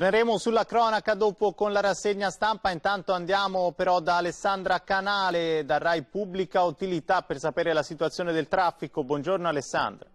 Torneremo sulla cronaca dopo con la rassegna stampa, intanto andiamo però da Alessandra Canale, da RAI Pubblica Utilità per sapere la situazione del traffico. Buongiorno Alessandra.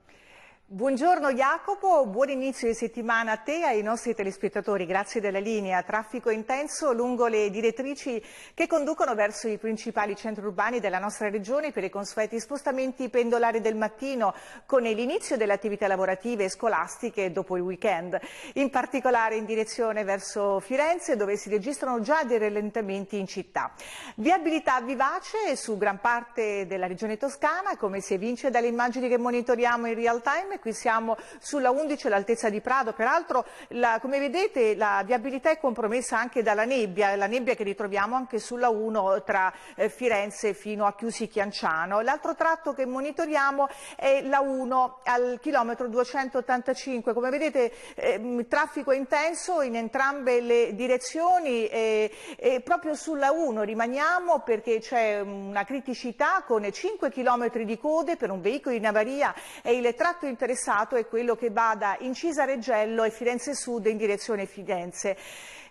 Buongiorno Jacopo, buon inizio di settimana a te e ai nostri telespettatori. Grazie della linea. Traffico intenso lungo le direttrici che conducono verso i principali centri urbani della nostra regione per i consueti spostamenti pendolari del mattino con l'inizio delle attività lavorative e scolastiche dopo il weekend. In particolare in direzione verso Firenze dove si registrano già dei rallentamenti in città. Viabilità vivace su gran parte della regione toscana come si evince dalle immagini che monitoriamo in real time Italia, qui siamo sulla 11 all'altezza di Prado, peraltro la, come vedete la viabilità è compromessa anche dalla nebbia, la nebbia che ritroviamo anche sulla 1 tra eh, Firenze fino a Chiusi Chianciano. L'altro tratto che monitoriamo è la 1 al chilometro 285, come vedete eh, traffico intenso in entrambe le direzioni e, e proprio sulla 1 rimaniamo perché c'è una criticità con 5 km di code per un veicolo in avaria e il tratto interno interessato è quello che va da Incisa Reggello e Firenze Sud in direzione Firenze.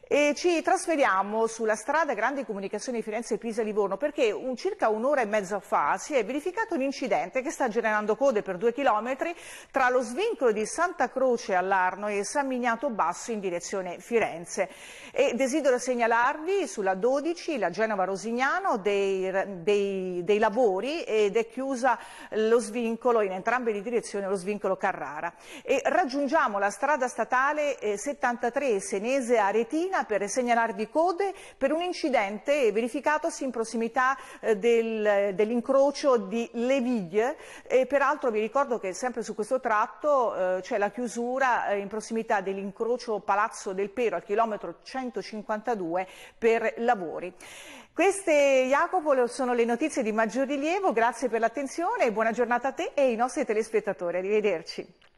E ci trasferiamo sulla strada Grande Comunicazione Firenze-Pisa-Livorno perché un, circa un'ora e mezza fa si è verificato un incidente che sta generando code per due chilometri tra lo svincolo di Santa Croce all'Arno e San Mignato Basso in direzione Firenze. E desidero segnalarvi sulla 12 la Genova-Rosignano dei, dei, dei, lavori ed è chiusa lo svincolo in entrambe le direzioni, lo svincolo Carrara. E raggiungiamo la strada statale 73 eh, Senese-Aretina Messina per segnalarvi code per un incidente verificatosi in prossimità eh, del, dell'incrocio di Leviglie e peraltro vi ricordo che sempre su questo tratto eh, c'è la chiusura eh, in prossimità dell'incrocio Palazzo del Pero al chilometro 152 per lavori. Queste, Jacopo, sono le notizie di maggior rilievo, grazie per l'attenzione, buona giornata a te e ai nostri telespettatori, arrivederci.